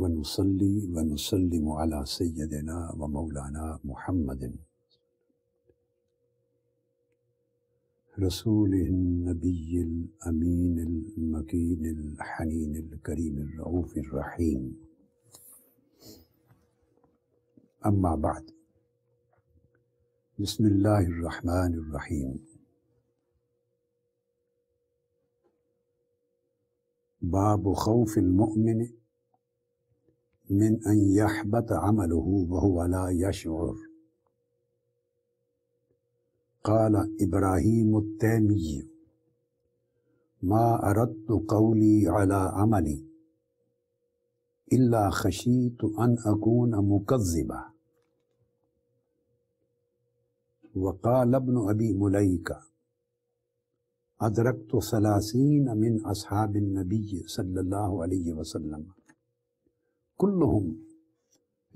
ونصلي ونسلم على سيدنا ومولانا محمد رسوله النبي الأمين المكين الحنين الكريم الرؤوف الرحيم أما بعد بسم الله الرحمن الرحيم باب خوف المؤمن من أن يحبط عمله وهو لا يشعر قال إبراهيم التامي ما أردت قولي على عملي إلا خشيت أن أكون مكذبا وقال ابن أبي مليكة أدركت ثلاثين من أصحاب النبي صلى الله عليه وسلم كلهم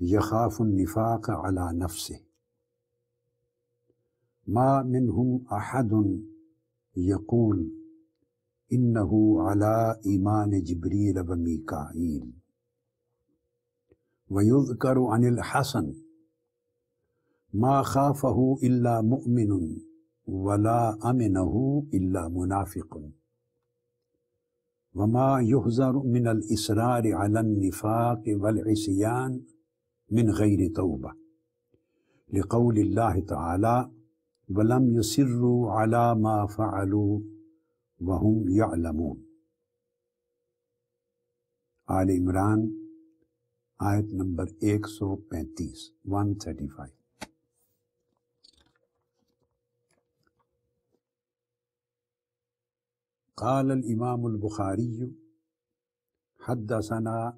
يخاف النفاق على نفسه ما منهم احد يقول انه على ايمان جبريل وميكائيل ويذكر عن الحسن ما خافه الا مؤمن ولا امنه الا منافق وما يهزر من الإصرار على النفاق والعصيان من غير توبة لقول الله تعالى ولم يصروا على ما فعلوا وهم يعلمون آل عمران آية نمبر 135 135 قال الإمام البخاري حدثنا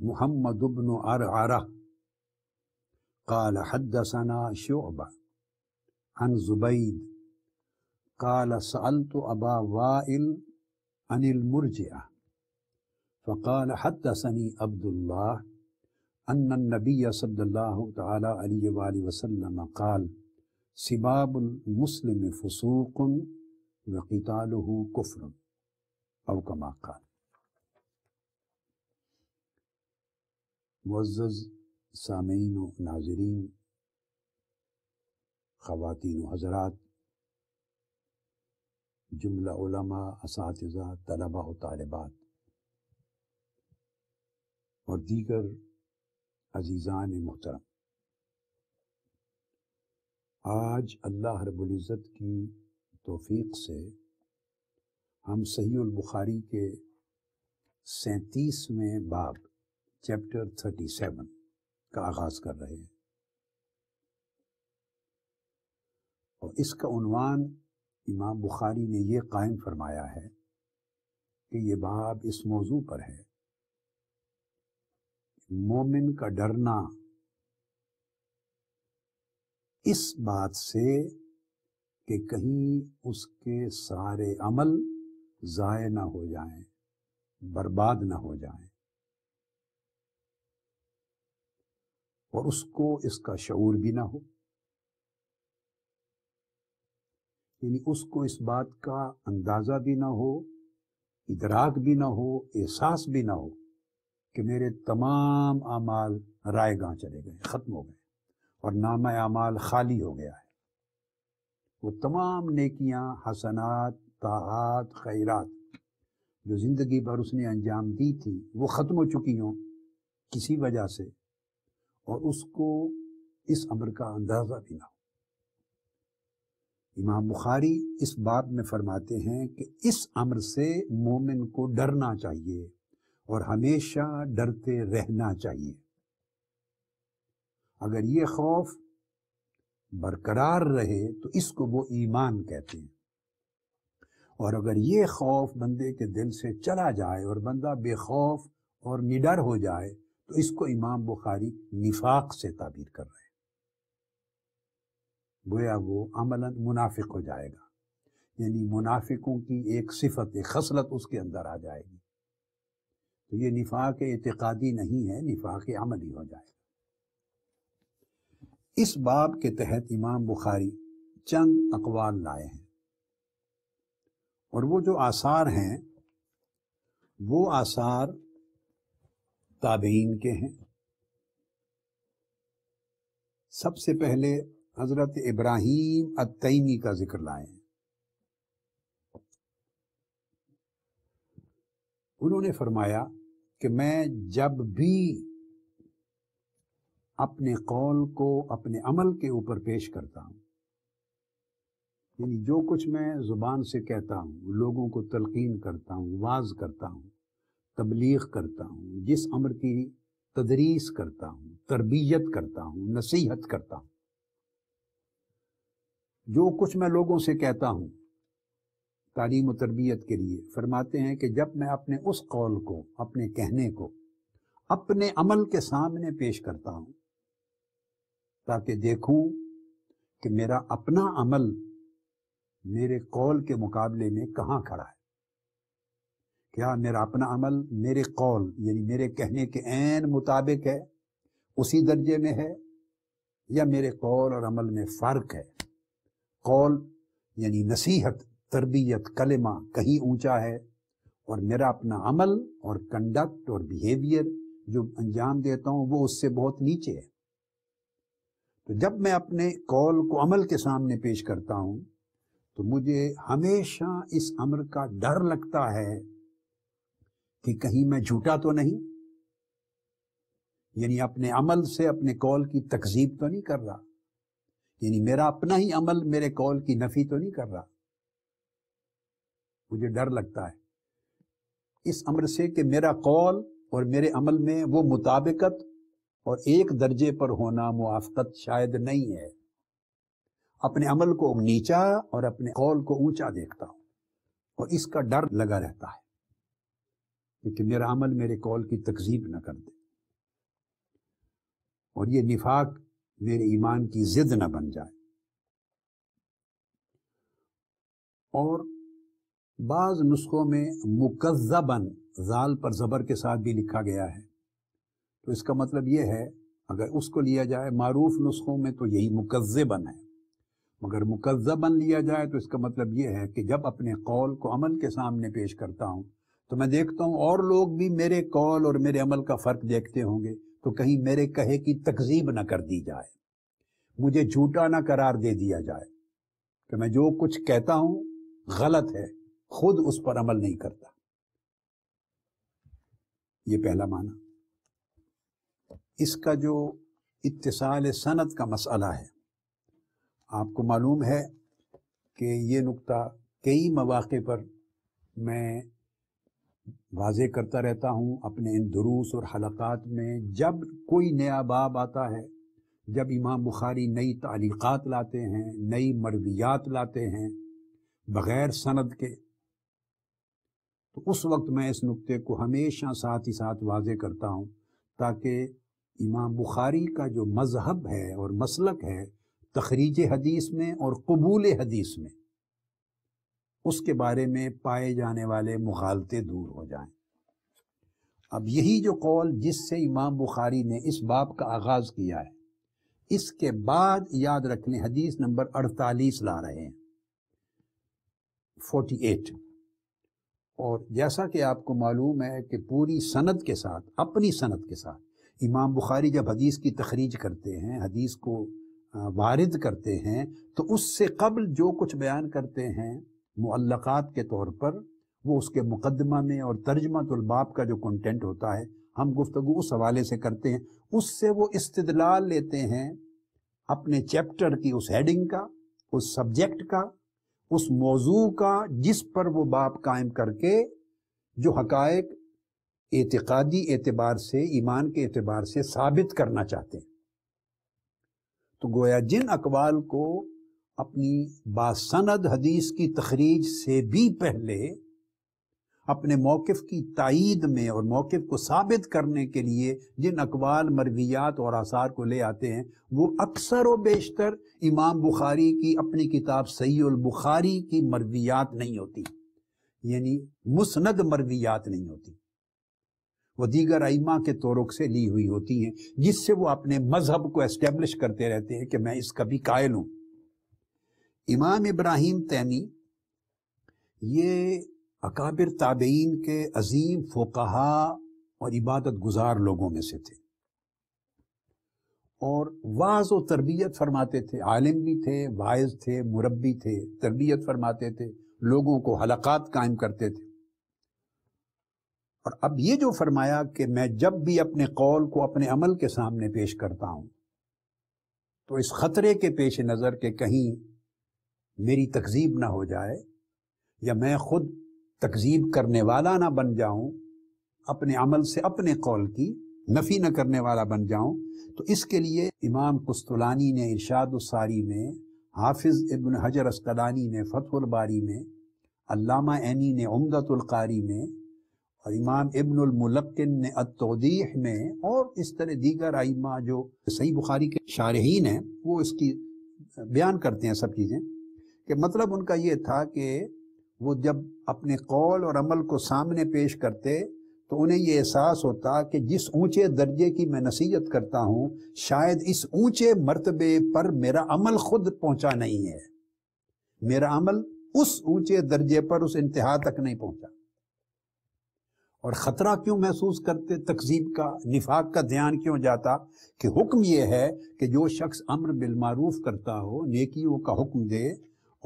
محمد بن أرعرة قال حدثنا شعبة عن زبيد قال سألت أبا وائل عن المرجئة فقال حدثني عبد الله أن النبي صلى الله تعالى عليه وآله وسلم قال سباب المسلم فسوق वकीताल कुफर अव कमाकाल सामीन व नाजरीन खातिन हजरात जुमला उलमा तलबा व तालबात और दीगर अजीज़ान मोहतरम आज अल्लाह रबुल्ज़त की तोफ़ी से हम सही बुखारी के सैतीसवें बाब चैप्टर थर्टी सेवन का आगाज़ कर रहे हैं और इसका उनवान इमाम बुखारी ने यह कायम फरमाया है कि ये बाब इस मौजू पर है मोमिन का डरना इस बात से कि कहीं उसके सारे अमल ज़ाय ना हो जाएं, बर्बाद ना हो जाएं। और उसको इसका शऊर भी ना हो यानी उसको इस बात का अंदाज़ा भी ना हो इदराक भी ना हो एहसास भी ना हो कि मेरे तमाम अमाल रायगा चले गए ख़त्म हो गए और नामा अमाल खाली हो गया है वो तमाम नेकियां हसनात ताहात खैरात जो ज़िंदगी भर उसने अंजाम दी थी वो ख़त्म हो चुकी हों किसी वजह से और उसको इस अमर का अंदाज़ा भी ना हो इमाम बुखारी इस बात में फरमाते हैं कि इस अमर से मोमिन को डरना चाहिए और हमेशा डरते रहना चाहिए अगर ये खौफ बरकरार रहे तो इसको वो ईमान कहते हैं और अगर ये खौफ बंदे के दिल से चला जाए और बंदा बेखौफ और निडर हो जाए तो इसको इमाम बुखारी निफाक से ताबीर कर रहे हैं गोया वो अमलन मुनाफिक हो जाएगा यानी मुनाफिकों की एक सिफत एक खसलत उसके अंदर आ जाएगी तो ये निफाक एतकादी नहीं है निफाक अमली हो जाएगा इस बाब के तहत इमाम बुखारी चंद अकवाल लाए हैं और वो जो आसार हैं वो आसार ताबीन के हैं सबसे पहले हजरत इब्राहिम अतईमी का जिक्र लाए उन्होंने फरमाया कि मैं जब भी अपने कौल को अपने अमल के ऊपर पेश करता हूँ यानी जो कुछ मैं ज़ुबान से कहता हूँ लोगों को तलकीन करता हूँ वाज करता हूँ तबलीग करता हूँ जिस अमर की तदरीस करता हूँ तरबियत करता हूँ नसीहत करता हूँ जो कुछ मैं लोगों से कहता हूँ तालीम और तरबियत के लिए फरमाते हैं कि जब मैं अपने उस कौल को अपने कहने को अपने अमल के सामने पेश करता हूँ ताकि देखूं कि मेरा अपना अमल मेरे कौल के मुकाबले में कहाँ खड़ा है क्या मेरा अपना अमल मेरे कौल यानी मेरे कहने के ऐन मुताबिक है उसी दर्जे में है या मेरे कौल और अमल में फ़र्क है कौल यानी नसीहत तरबियत कलमा कहीं ऊंचा है और मेरा अपना अमल और कंडक्ट और बिहेवियर जो अंजाम देता हूँ वो उससे बहुत नीचे है तो जब मैं अपने कॉल को अमल के सामने पेश करता हूं तो मुझे हमेशा इस अमर का डर लगता है कि कहीं मैं झूठा तो नहीं यानी अपने अमल से अपने कॉल की तकजीब तो नहीं कर रहा यानी मेरा अपना ही अमल मेरे कॉल की नफी तो नहीं कर रहा मुझे डर लगता है इस अमर से कि मेरा कॉल और मेरे अमल में वो मुताबिकत और एक दर्जे पर होना मुआफ़त शायद नहीं है अपने अमल को नीचा और अपने कौल को ऊंचा देखता हूं और इसका डर लगा रहता है क्योंकि मेरा अमल मेरे कौल की तकजीब न कर दे और ये निफाक मेरे ईमान की जिद न बन जाए और बाज नुस्खों में मुकज़बन जाल पर ज़बर के साथ भी लिखा गया है तो इसका मतलब ये है अगर उसको लिया जाए मारूफ नुस्खों में तो यही मुकजबन है मगर मुकजबन लिया जाए तो इसका मतलब ये है कि जब अपने कौल को अमल के सामने पेश करता हूँ तो मैं देखता हूँ और लोग भी मेरे कौल और मेरे अमल का फ़र्क देखते होंगे तो कहीं मेरे कहे की तकजीब ना कर दी जाए मुझे झूठा ना करार दे दिया जाए कि तो मैं जो कुछ कहता हूँ गलत है खुद उस पर अमल नहीं करता ये पहला माना इसका जो इतसाल सनत का मसला है आपको मालूम है कि ये नुकता कई मौाक़े पर मैं वाज करता रहता हूँ अपने इन दरूस और हलक़ात में जब कोई नया बाब आता है जब इमाम बुखारी नई तालीक़ात लाते हैं नई मरवियात लाते हैं बग़ैर सनद के तो उस वक्त मैं इस नुक्ते को हमेशा साथ ही साथ वाज करता हूँ ताकि इमाम बुखारी का जो मजहब है और मसलक है तखरीज हदीस में और कबूल हदीस में उसके बारे में पाए जाने वाले मुखालते दूर हो जाए अब यही जो कौल जिससे इमाम बुखारी ने इस बाब का आगाज़ किया है इसके बाद याद रख लें हदीस नंबर 48 ला रहे हैं 48 और जैसा कि आपको मालूम है कि पूरी सनद के साथ अपनी सनद के साथ इमाम बुखारी जब हदीस की तखरीज करते हैं हदीस को वारद करते हैं तो उससे कबल जो कुछ बयान करते हैं मल्लकात के तौर पर वो उसके मुकदमा में और तर्जमतुलबाप का जो कंटेंट होता है हम गुफ्तु उस हवाले से करते हैं उससे वो इस्तलाल लेते हैं अपने चैप्टर की उस हेडिंग का उस सब्जेक्ट का उस मौजू का जिस पर वो बाप कायम करके जो हकायक एतकादी एतबार से ईमान के एतबार से साबित करना चाहते हैं तो गोया जिन अकवाल को अपनी बासनद हदीस की तखरीज से भी पहले अपने मौक़ की तइद में और मौक़ को साबित करने के लिए जिन अकवाल मरवियात और आसार को ले आते हैं वो अक्सर व बेशतर इमाम बुखारी की अपनी किताब सईदुलबुखारी की मरवियात नहीं होती यानी मुसंद मरवियात नहीं होती वो दीगर आइमा के तौरों से ली हुई होती हैं जिससे वो अपने मजहब को एस्टेब्लिश करते रहते हैं कि मैं इस कभी कायल हूं इमाम इब्राहिम तैमी ये अकाबिर ताबेन के अजीम फोकहा और इबादत गुजार लोगों में से थे और वाज व तरबियत फरमाते थे आलिम भी थे वाइज थे मुरबी थे तरबियत फरमाते थे लोगों को हलकत कायम करते थे और अब ये जो फरमाया कि मैं जब भी अपने कौल को अपने अमल के सामने पेश करता हूं तो इस खतरे के पेश नज़र के कहीं मेरी तकजीब ना हो जाए या मैं खुद तकजीब करने वाला ना बन जाऊं अपने अमल से अपने कौल की नफी न करने वाला बन जाऊं तो इसके लिए इमाम कुस्तुलानी ने इरशाद सारी में हाफिज इबन हजर अस्कलानी ने फतुलबारी बारी में अल्लामा एनी ने उमदतुल्कारी में और इमाम इबनमलकिन ने अतोदीह में और इस तरह दीगर आइमा जो सही बुखारी के शारहन हैं वो इसकी बयान करते हैं सब चीज़ें कि मतलब उनका ये था कि वो जब अपने कौल और अमल को सामने पेश करते तो उन्हें ये एहसास होता कि जिस ऊंचे दर्जे की मैं नसीहत करता हूँ शायद इस ऊंचे मरतबे पर मेरा अमल खुद पहुँचा नहीं है मेरा अमल उस ऊंचे दर्जे पर उस इंतहा तक नहीं पहुँचा और ख़तरा क्यों महसूस करते तकजीब का निफाक का ध्यान क्यों जाता कि हुक्म यह है कि जो शख्स अम्र बिलमूफ करता हो नेकियों का हुक्म दे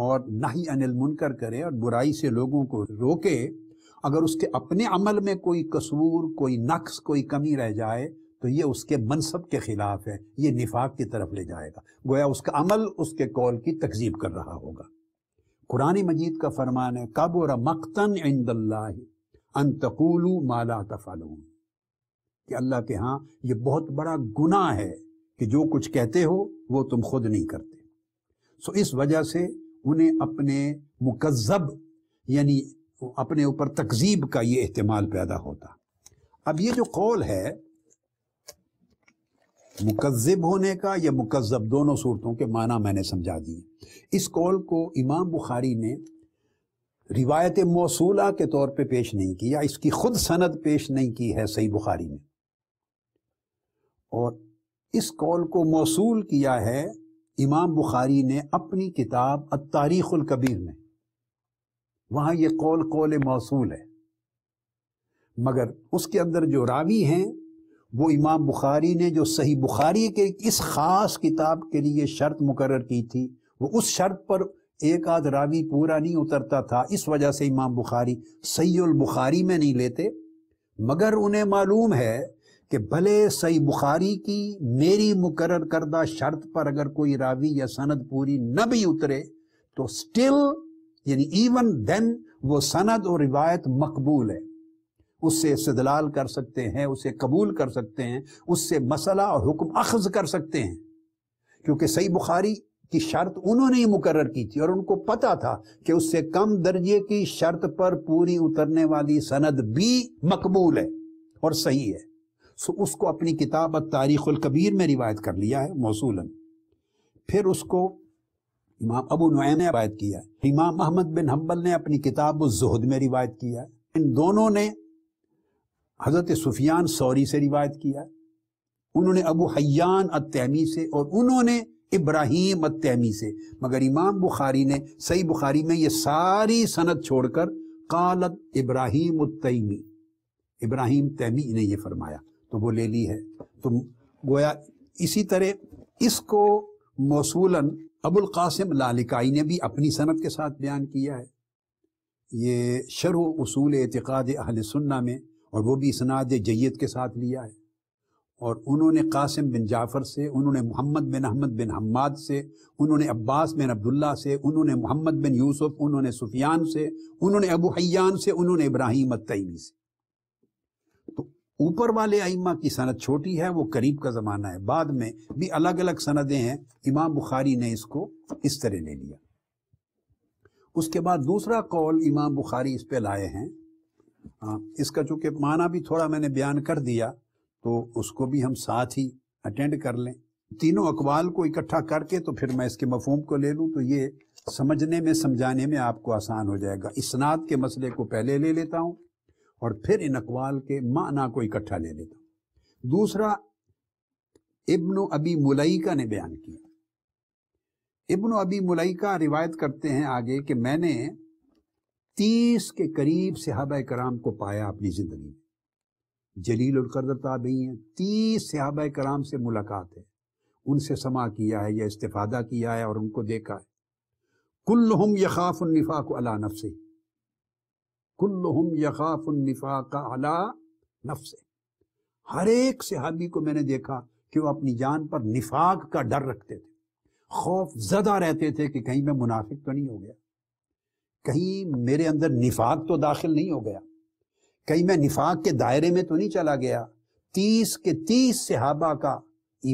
और ना ही अनिल मुनकर करे और बुराई से लोगों को रोके अगर उसके अपने अमल में कोई कसूर कोई नक्स कोई कमी रह जाए तो ये उसके मनसब के ख़िलाफ़ है ये निफाक की तरफ ले जाएगा गोया उसका अमल उसके कौल की तकजीब कर रहा होगा कुरानी मजीद का फरमान है कब और मकतन इंदल्ला अनतकूलू माला तफालून कि अल्लाह के यहाँ ये बहुत बड़ा गुना है कि जो कुछ कहते हो वो तुम खुद नहीं करते सो इस वजह से उन्हें अपने मुकजब यानी अपने ऊपर तकजीब का ये इहतमाल पैदा होता अब ये जो कौल है मुकजब होने का या मुकजब दोनों सूरतों के माना मैंने समझा दिए इस कौल को इमाम बुखारी ने रिवायत मौसूला के तौर पे पेश नहीं की या इसकी खुद सनद पेश नहीं की है सही बुखारी में और इस कौल को मौसूल किया है इमाम बुखारी ने अपनी किताब अतारीखुल कबीर में वहाँ ये कौल कौल मौसूल है मगर उसके अंदर जो रावी हैं वो इमाम बुखारी ने जो सही बुखारी के इस ख़ास किताब के लिए शर्त मुकर की थी वो उस शर्त पर एक आध रावी पूरा नहीं उतरता था इस वजह से इमाम बुखारी सईल बुखारी में नहीं लेते मगर उन्हें मालूम है कि भले सही बुखारी की मेरी मुकर करदा शर्त पर अगर कोई रावी या सनद पूरी न भी उतरे तो स्टिल यानी इवन देन वो सनद और रिवायत मकबूल है उससे इस्तलाल कर सकते हैं उसे कबूल कर सकते हैं उससे मसला और हुक्म अखज कर सकते हैं क्योंकि सही बुखारी की शर्त उन्होंने ही मुकर की थी और उनको पता था कि उससे कम दर्जे की शर्त पर पूरी उतरने वाली सनद भी मकबूल है और सही है सो उसको अपनी किताब तारीख़ुल कबीर में रिवायत कर लिया है मौसूलन फिर उसको इमाम अबू नुम ने रिवायत किया इमाम अहमद बिन हम्बल ने अपनी किताब जहद में रिवायत किया है इन दोनों ने हज़रत सुफियान सौरी से रिवायत किया उन्होंने अबू हयान अतमी से और उन्होंने इब्राहिम तैमी से मगर इमाम बुखारी ने सही बुखारी में ये सारी सनत छोड़कर कालत इब्राहीम तैमी इब्राहिम तैमी ने ये फरमाया तो वो ले ली है तो गोया इसी तरह इसको मौसूलन अबुल कासिम लालिकाई ने भी अपनी सनत के साथ बयान किया है ये शरु उसूल एतक़ाद अहल सुन्ना में और वो भी इसनाद जैत के साथ लिया है और उन्होंने कासिम बिन जाफ़र से उन्होंने मोहम्मद बिन अहमद बिन हम्माद से उन्होंने अब्बास बिन अब्दुल्ला से उन्होंने मोहम्मद बिन यूसुफ उन्होंने सुफियान से उन्होंने अबू हयान से उन्होंने इब्राहिम तईमी से तो ऊपर वाले आइमा की सनत छोटी है वो करीब का ज़माना है बाद में भी अलग अलग सनदें हैं इमाम बुखारी ने इसको इस तरह ले लिया उसके बाद दूसरा कौल इमाम बुखारी इस पर लाए हैं हाँ, इसका चूंकि माना भी थोड़ा मैंने बयान कर दिया तो उसको भी हम साथ ही अटेंड कर लें तीनों अकवाल को इकट्ठा करके तो फिर मैं इसके मफहम को ले लूँ तो ये समझने में समझाने में आपको आसान हो जाएगा इसनाद के मसले को पहले ले लेता हूँ और फिर इन अकवाल के माना को इकट्ठा ले लेता हूँ दूसरा इब्न अबी मुलाइका ने बयान किया इब्न अबी मुलाइका रिवायत करते हैं आगे कि मैंने तीस के करीब सिहाबा कराम को पाया अपनी ज़िंदगी में जलील उलकदर ताबी हैं तीस सहाब कराम से मुलाकात है उनसे समा किया है या इस्तफादा किया है और उनको देखा है कुल्लुम यखाफ को अला नफसे कुल्लुम यखाफ का अला नफसे हर एक सहाबी को मैंने देखा कि वो अपनी जान पर निफाक का डर रखते थे खौफ ज़दा रहते थे कि कहीं मैं मुनाफिक तो नहीं हो गया कहीं मेरे अंदर निफाक तो दाखिल नहीं हो गया कहीं मैं निफाक के दायरे में तो नहीं चला गया तीस के तीस सिहाबा का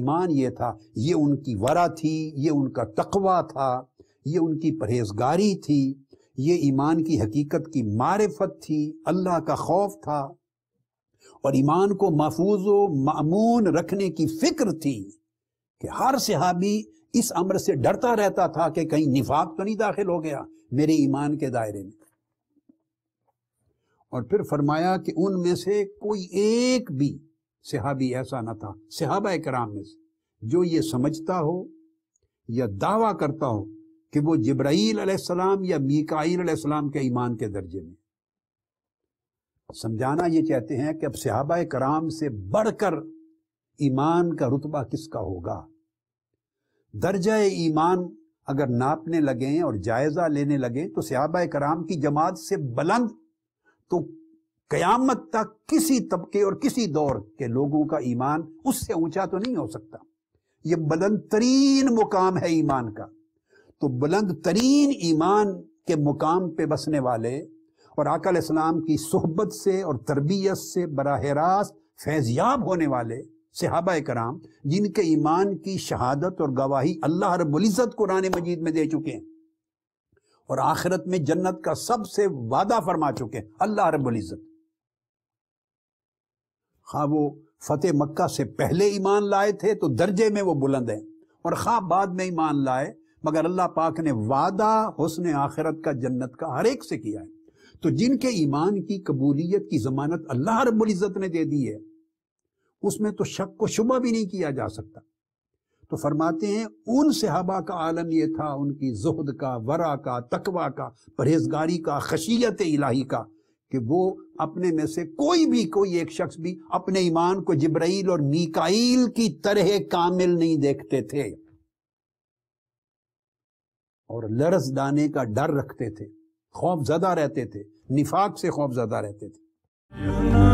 ईमान ये था ये उनकी वरा थी ये उनका तकवा था ये उनकी परहेजगारी थी ये ईमान की हकीकत की मारफत थी अल्लाह का खौफ था और ईमान को महफूज मामून रखने की फिक्र थी कि हर सिहाबी इस अमर से डरता रहता था कि कहीं निफाक तो नहीं दाखिल हो गया मेरे ईमान के दायरे में और फिर फरमाया कि उनमें से कोई एक भी सिहाबी ऐसा ना था सिहाबा कराम में से जो ये समझता हो या दावा करता हो कि वो जब्राइल अलैहिस्सलाम या मीकाइल अलैहिस्सलाम के ईमान के दर्जे में समझाना ये चाहते हैं कि अब सिहाबा कराम से बढ़कर ईमान का रुतबा किसका होगा दर्जा ईमान अगर नापने लगे और जायजा लेने लगे तो सहाबा कराम की जमात से बुलंद तो कयामत तक किसी तबके और किसी दौर के लोगों का ईमान उससे ऊंचा तो नहीं हो सकता यह बुलंद तरीन मुकाम है ईमान का तो बुलंद तरीन ईमान के मुकाम पे बसने वाले और आकल इस्लाम की सोहबत से और तरबियत से बरह रास्त फैजयाब होने वाले सिहाबा कराम जिनके ईमान की शहादत और गवाही अल्लाह रबुल्ज़त कुरान मजीद में दे चुके हैं और आखिरत में जन्नत का सबसे वादा फरमा चुके अल्लाह रबुल्जत हाँ वो फतेह मक्का से पहले ईमान लाए थे तो दर्जे में वो बुलंद है और खा हाँ, बाद में ईमान लाए मगर अल्लाह पाक ने वादा हुसन आखिरत का जन्नत का हर एक से किया है तो जिनके ईमान की कबूलियत की जमानत अल्लाह रबुल्जत ने दे दी है उसमें तो शक को शुबा भी नहीं किया जा सकता तो फरमाते हैं उन सहाबा का आलम यह था उनकी जोहद का वरा का तकवा का परहेजगारी का खशियत इलाही का कि वो अपने में से कोई भी कोई एक शख्स भी अपने ईमान को जबराइल और मिकाइल की तरह कामिल नहीं देखते थे और लरस दाने का डर रखते थे खौफ ज्यादा रहते थे निफाक से खौफ ज्यादा रहते थे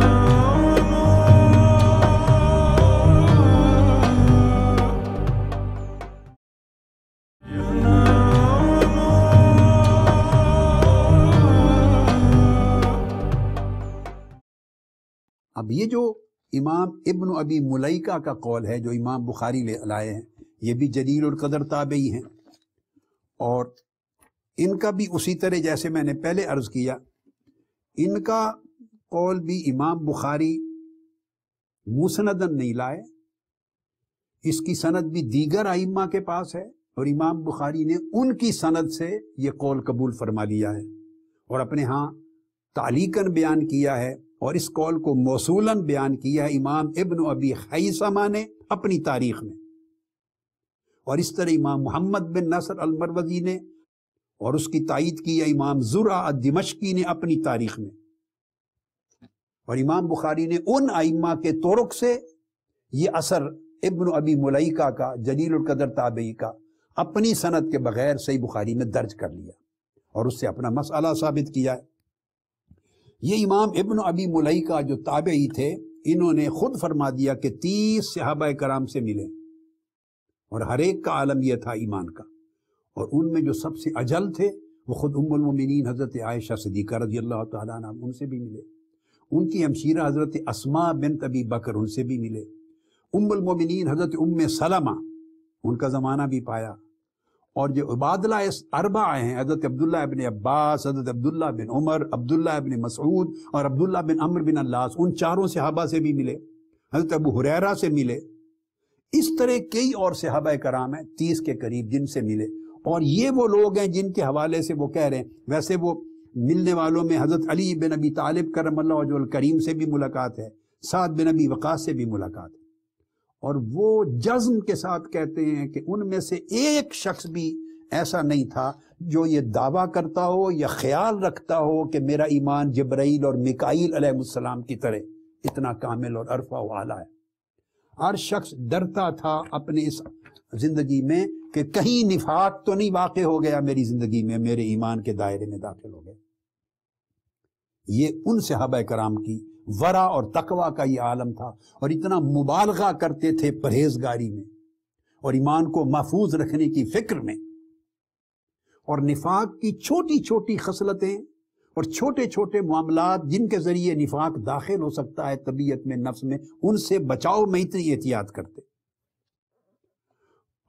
अब ये जो इमाम इब्न अबी मुलैका का कौल है जो इमाम बुखारी ले लाए हैं ये भी जलील और कदर ताबई हैं और इनका भी उसी तरह जैसे मैंने पहले अर्ज किया इनका कौल भी इमाम बुखारी मुसनदन नहीं लाए इसकी सनद भी दीगर आइमा के पास है और इमाम बुखारी ने उनकी सनद से ये कौल कबूल फरमा लिया है और अपने यहाँ तालीकन बयान किया है और इस कौल को मौसूलन बयान किया है इमाम इब्न अबी हईसमा ने अपनी तारीख में और इस तरह इमाम मोहम्मद बिन नसर अलमरवजी ने और उसकी तइद की है इमाम जुरा दिमशकी ने अपनी तारीख में और इमाम बुखारी ने उन आइमा के तोरक से ये असर इब्न अबी मलईका का जलील कदर ताबई का अपनी सनत के बगैर सही बुखारी में दर्ज कर लिया और उससे अपना मसला साबित किया है ये इमाम इबन अबी मुलई का जो ताबई थे इन्होंने खुद फरमा दिया कि तीस सहाब कराम से मिले और हर एक का आलम यह था ईमान का और उनमें जो सबसे अजल थे वो खुद उमिन हज़रत आयशा सदीक़ा रजी अल्लाह तम उनसे भी मिले उनकी हमशीरा हज़रत असमा बिन तबी बकर उनसे भी मिले उमिन हज़रत उम सलमा उनका ज़माना भी पाया और जो उबादला अरबा आए हैं हज़रत अब्दुल्ला बिन अब्बास हज़रत अब्दुल्ला बिन उमर अब्दुल्ला बिन मसूद और अब्दुल्ला बिन अमर बिन अल्लास उन चारों सहाबा से भी मिले हज़रत अबू हुरैरा से मिले इस तरह कई और सहाबा कराम हैं तीस के करीब जिनसे मिले और ये वो लोग हैं जिनके हवाले से वो कह रहे हैं वैसे वो मिलने वालों में हज़रत अली बिन अबी तालिब करम करीम से भी मुलाकात है साद बिन अबी वक़ास से भी मुलाकात है और वो जज्म के साथ कहते हैं कि उनमें से एक शख्स भी ऐसा नहीं था जो ये दावा करता हो या ख्याल रखता हो कि मेरा ईमान जब्राइल और मिकाइल अलैहिस्सलाम की तरह इतना कामिल और अरफा वाला है हर शख्स डरता था अपने इस जिंदगी में कि कहीं निफाक तो नहीं वाक़ हो गया मेरी जिंदगी में मेरे ईमान के दायरे में दाखिल हो गए ये उन सहाबा कराम की वरा और तकवा का ये आलम था और इतना मुबालगा करते थे परहेजगारी में और ईमान को महफूज रखने की फिक्र में और निफाक की छोटी छोटी खसलतें और छोटे छोटे मामला जिनके जरिए निफाक दाखिल हो सकता है तबीयत में नफ्स में उनसे बचाव में इतनी एहतियात करते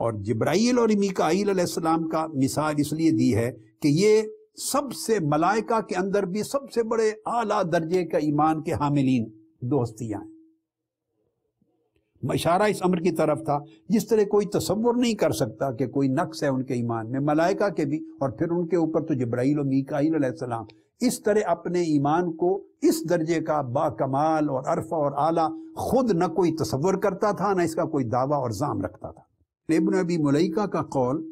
और जिब्राइल और मिकाईल का मिसाल इसलिए दी है कि ये सबसे मलाइका के अंदर भी सबसे बड़े आला दर्जे का ईमान के हामिलीन दोस्तियां इशारा इस अमर की तरफ था जिस तरह कोई तस्वर नहीं कर सकता कि कोई नक्स है उनके ईमान में मलाइका के भी और फिर उनके ऊपर तो जब्राइल और इस तरह अपने ईमान को इस दर्जे का बाकमाल और अरफा और आला खुद न कोई तस्वर करता था ना इसका कोई दावा और जाम रखता था इबन अबी मलइका का कौल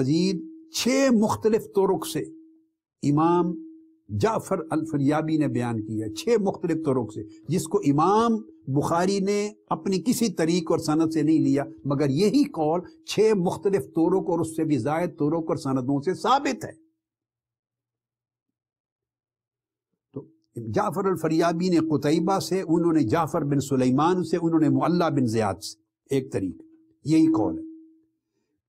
मजीद छः मुख्तलिफ तुरक से इमाम जाफर अलफरियाबी ने बयान किया छह मुख्तलिफ तरों से जिसको इमाम बुखारी ने अपनी किसी तरीक और सनत से नहीं लिया मगर यही कौल छह मुख्तलिफ तौरों को और उससे भी जायद तोरों और सनतों से साबित है तो जाफर अलफरियाबी ने कुतैबा से उन्होंने जाफर बिन सुलेमान से उन्होंने मुल्ला बिन जयाद से एक तरीक यही कौल है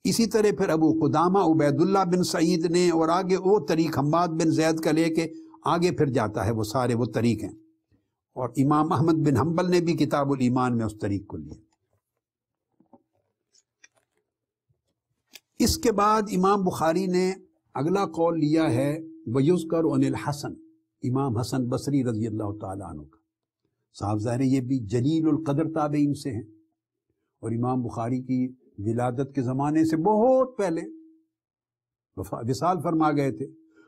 इसी तरह फिर अबू खुदामा उबैदुल्ला बिन सईद ने और आगे वो तरीक हम्बाद बिन जैद का लेके आगे फिर जाता है वो सारे वो तरीक हैं और इमाम अहमद बिन हम्बल ने भी किताबुल ईमान में उस तरीक को लिया इसके बाद इमाम बुखारी ने अगला कौल लिया है वयुजकर अनिल हसन इमाम हसन बसरी रजी अल्लाह तु का साहब ज़ाहिर ये भी जलील कदर ताबे इनसे हैं और इमाम बुखारी की विलादत के ज़माने से बहुत पहले विशाल फरमा गए थे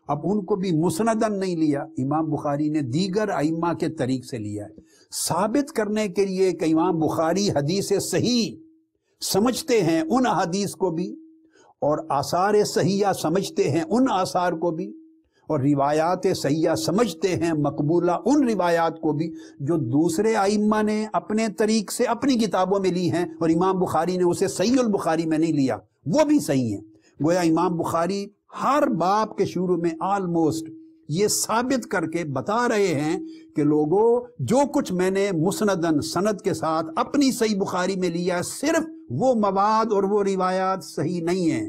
अब उनको भी मुसनदन नहीं लिया इमाम बुखारी ने दीगर आइमा के तरीक से लिया है साबित करने के लिए कि इमाम बुखारी हदीस सही समझते हैं उन हदीस को भी और आसार या समझते हैं उन आसार को भी और रिवायात सैया समझते हैं मकबूला उन रिवायात को भी जो दूसरे आइम्मा ने अपने तरीक से अपनी किताबों में ली हैं और इमाम बुखारी ने उसे सही बुखारी में नहीं लिया वो भी सही है गोया इमाम बुखारी हर बाप के शुरू में ऑलमोस्ट ये साबित करके बता रहे हैं कि लोगों जो कुछ मैंने मुसनदन सनद के साथ अपनी सही बुखारी में लिया सिर्फ वो मवाद और वो रिवायात सही नहीं है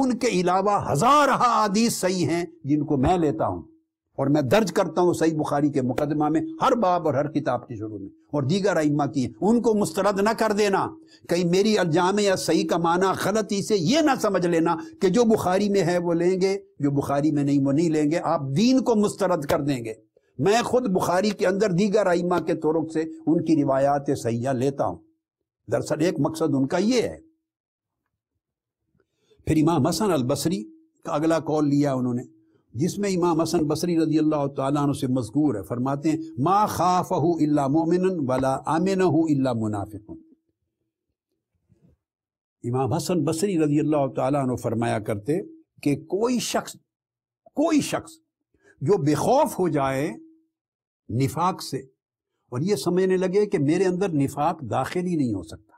उनके अलावा हजार अदीस सही हैं जिनको मैं लेता हूं और मैं दर्ज करता हूं सही बुखारी के मुकदमा में हर बाब और हर किताब के शुरू में और दीगर आइमा की उनको मुस्तरद ना कर देना कहीं मेरी अल्जाम या सही का माना गलती से यह ना समझ लेना कि जो बुखारी में है वो लेंगे जो बुखारी में नहीं वो नहीं लेंगे आप दीन को मुस्तरद कर देंगे मैं खुद बुखारी के अंदर दीगर आइमा के तोरक से उनकी रिवायात सयाह लेता हूं दरअसल एक मकसद उनका यह है फिर इमाम हसन अल बसरी का अगला कौल लिया उन्होंने जिसमें इमाम हसन बसरी रजी अल्लाह तु से मजकूर है फरमाते हैं मा खाफ इल्ला मोमिन वाला आमिन इल्ला मुनाफिक इमाम हसन बसरी रजी अल्लाह तु फरमाया करते कि कोई शख्स कोई शख्स जो बेखौफ हो जाए निफाक से और ये समझने लगे कि मेरे अंदर निफाक दाखिल ही नहीं हो सकता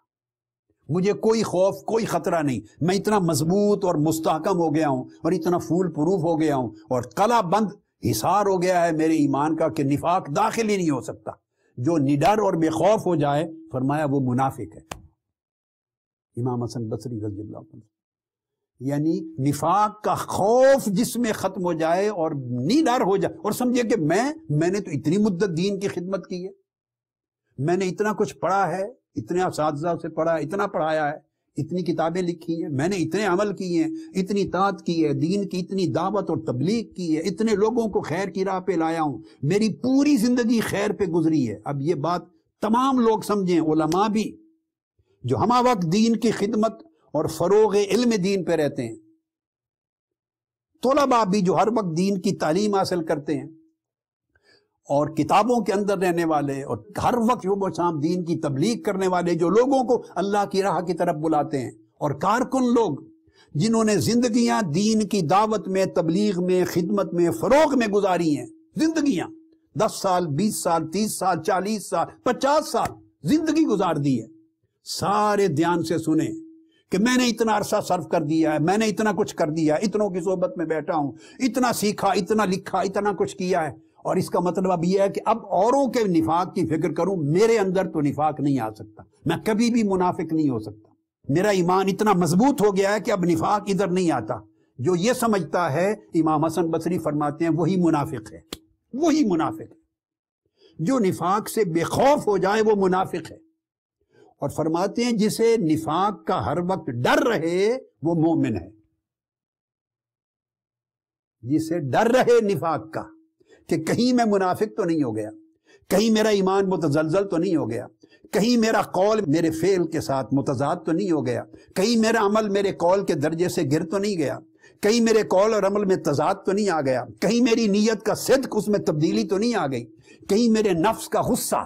मुझे कोई खौफ कोई ख़तरा नहीं मैं इतना मजबूत और मुस्तकम हो गया हूँ और इतना फूल प्रूफ हो गया हूँ और कला बंद हिसार हो गया है मेरे ईमान का कि निफाक दाखिल ही नहीं हो सकता जो निडर और बेखौफ हो जाए फरमाया वो मुनाफिक है इमाम हसन बसरी रजील यानी निफाक का खौफ जिसमें ख़त्म हो जाए और निडर हो जाए और समझिए कि मैं मैंने तो इतनी मुद्दत दीन की खिदमत की है मैंने इतना कुछ पढ़ा है इतने से पढ़ा इतना पढ़ाया है इतनी किताबें लिखी हैं मैंने इतने अमल किए हैं इतनी तात की है दीन की इतनी दावत और तबलीग की है इतने लोगों को खैर की राह पे लाया हूं मेरी पूरी जिंदगी खैर पे गुजरी है अब ये बात तमाम लोग समझें ओलमा भी जो हमा वक्त दीन की खिदमत और फरोग इल्म दीन पे रहते हैं तोलाबा भी जो हर वक्त दीन की तालीम हासिल करते हैं और किताबों के अंदर रहने वाले और हर वक्त सुबह शाम दीन की तबलीग करने वाले जो लोगों को अल्लाह की राह की तरफ बुलाते हैं और कारकुन लोग जिन्होंने जिंदगियां दीन की दावत में तबलीग में खिदमत में फरोग में गुजारी हैं जिंदगियां दस साल बीस साल तीस साल चालीस साल पचास साल जिंदगी गुजार दी है सारे ध्यान से सुने कि मैंने इतना अरसा सर्व कर दिया है मैंने इतना कुछ कर दिया है इतनों की सोबत में बैठा हूं इतना सीखा इतना लिखा इतना कुछ किया है और इसका मतलब अब यह है कि अब औरों के निफाक की फिक्र करूं मेरे अंदर तो निफाक नहीं आ सकता मैं कभी भी मुनाफिक नहीं हो सकता मेरा ईमान इतना मजबूत हो गया है कि अब निफाक इधर नहीं आता जो ये समझता है इमाम हसन बसरी फरमाते हैं वही मुनाफिक है वही मुनाफिक है जो निफाक से बेखौफ हो जाए वो मुनाफिक है और फरमाते हैं जिसे निफाक का हर वक्त डर रहे वो मोमिन है जिसे डर रहे निफाक का कि कहीं मैं मुनाफिक तो नहीं हो गया कहीं मेरा ईमान मुतजलजल तो नहीं हो गया कहीं मेरा कौल मेरे फेल के साथ मुतजाद तो नहीं हो गया कहीं मेरा अमल मेरे कौल के दर्जे से गिर तो नहीं गया कहीं मेरे कौल और अमल में तजाद तो नहीं आ गया कहीं मेरी नीयत का सिद्क उसमें तब्दीली तो नहीं आ गई कहीं मेरे नफ्स का गुस्सा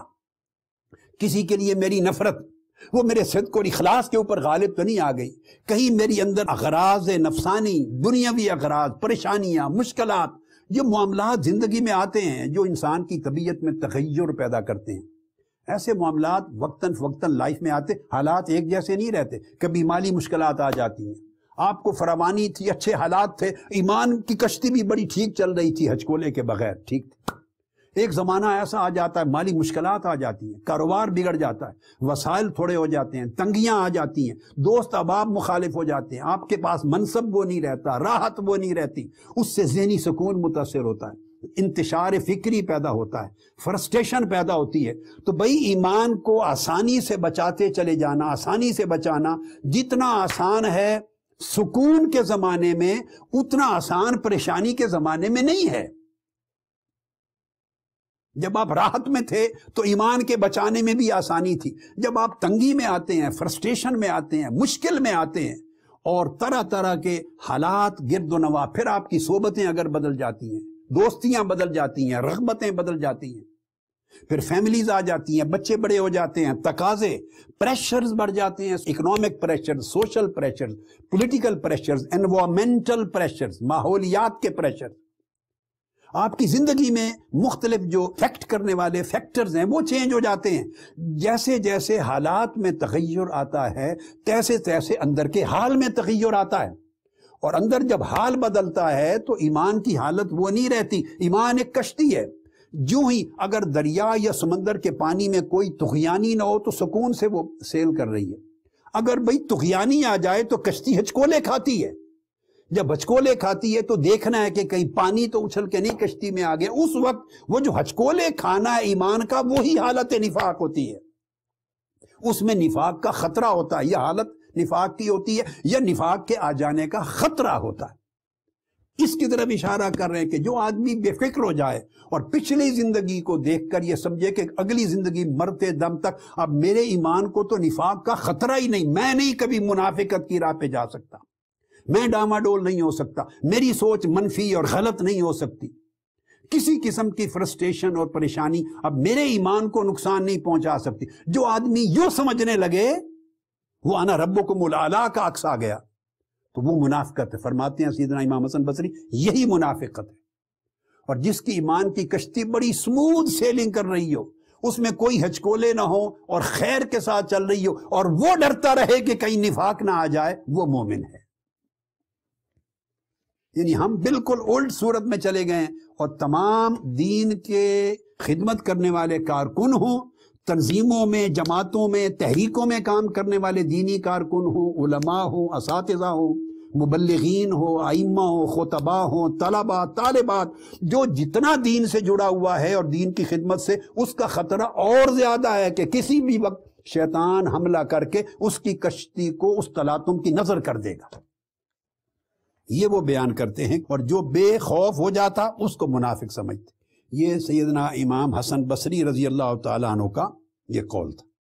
किसी के लिए मेरी नफरत वो मेरे सिद्क और इखलास के ऊपर गालिब तो नहीं आ गई कहीं मेरी अंदर अगराज नफसानी दुनियावी अगराज परेशानियां मुश्किलात ये मामला ज़िंदगी में आते हैं जो इंसान की तबीयत में तखयर पैदा करते हैं ऐसे मामला वक्ता फ़क्ता लाइफ में आते हालात एक जैसे नहीं रहते कभी माली मुश्किल आ जाती हैं आपको फरावानी थी अच्छे हालात थे ईमान की कश्ती भी बड़ी ठीक चल रही थी हचकोले के बगैर ठीक थी एक ज़माना ऐसा आ जाता है माली मुश्किल आ जाती हैं कारोबार बिगड़ जाता है वसाइल थोड़े हो जाते हैं तंगियाँ आ जाती हैं दोस्त अबाब मुखालिफ हो जाते हैं आपके पास मनसब वो नहीं रहता राहत वो नहीं रहती उससे जहनी सुकून मुतासर होता है इंतशार फिक्री पैदा होता है फ्रस्ट्रेशन पैदा होती है तो भाई ईमान को आसानी से बचाते चले जाना आसानी से बचाना जितना आसान है सुकून के ज़माने में उतना आसान परेशानी के ज़माने में नहीं है जब आप राहत में थे तो ईमान के बचाने में भी आसानी थी जब आप तंगी में आते हैं फ्रस्ट्रेशन में आते हैं मुश्किल में आते हैं और तरह तरह के हालात गिरद नवा फिर आपकी सोबतें अगर बदल जाती हैं दोस्तियां बदल जाती हैं रगबतें बदल जाती हैं फिर फैमिलीज आ जाती हैं बच्चे बड़े हो जाते हैं तकाजे प्रेशर्स बढ़ जाते हैं economic pressure social pressure political pressures environmental pressures माहौलियात के प्रेशर आपकी ज़िंदगी में मुख्तलिफ जो फैक्ट करने वाले फैक्टर्स हैं वो चेंज हो जाते हैं जैसे जैसे हालात में तगैर आता है तैसे तैसे अंदर के हाल में तगैर आता है और अंदर जब हाल बदलता है तो ईमान की हालत वो नहीं रहती ईमान एक कश्ती है जो ही अगर दरिया या समंदर के पानी में कोई तुखयानी ना हो तो सुकून से वो सेल कर रही है अगर भाई तुखयानी आ जाए तो कश्ती हचकोले खाती है जब हचकोले खाती है तो देखना है कि कहीं पानी तो उछल के नहीं कश्ती में आ गया उस वक्त वो जो हचकोले खाना है ईमान का वही हालत निफाक होती है उसमें निफाक का खतरा होता है यह हालत निफाक की होती है या निफाक के आ जाने का खतरा होता है इसकी तरफ इशारा कर रहे हैं कि जो आदमी बेफिक्र हो जाए और पिछली जिंदगी को देखकर यह समझे कि अगली जिंदगी मरते दम तक अब मेरे ईमान को तो निफाक का खतरा ही नहीं मैं नहीं कभी मुनाफिकत की राह पे जा सकता मैं डामाडोल नहीं हो सकता मेरी सोच मनफी और गलत नहीं हो सकती किसी किस्म की फ्रस्ट्रेशन और परेशानी अब मेरे ईमान को नुकसान नहीं पहुंचा सकती जो आदमी यो समझने लगे वो आना रब को मुलाला का अक्स आ गया तो वो मुनाफत है फरमाते हैं सीधना इमाम हसन बसरी यही मुनाफिकत है और जिसकी ईमान की कश्ती बड़ी स्मूथ सेलिंग कर रही हो उसमें कोई हचकोले ना हो और खैर के साथ चल रही हो और वो डरता रहे कि कहीं निफाक ना आ जाए वो मोमिन है यानी हम बिल्कुल ओल्ड सूरत में चले गए और तमाम दीन के खिदमत करने वाले कारकुन हों तनजीमों में जमातों में तहरीकों में काम करने वाले दीनी कारकुन हों उलमा हों इस हों मुबलगिन हो आइमा हो खोतबा हो तलबा तालबात जो जितना दीन से जुड़ा हुआ है और दीन की खिदमत से उसका ख़तरा और ज़्यादा है कि किसी भी वक्त शैतान हमला करके उसकी कश्ती को उस तलातुम की नज़र कर देगा ये वो बयान करते हैं और जो बेखौफ हो जाता उसको मुनाफिक समझते ये सैदना इमाम हसन बसरी रजी अल्लाह तु का ये कौल था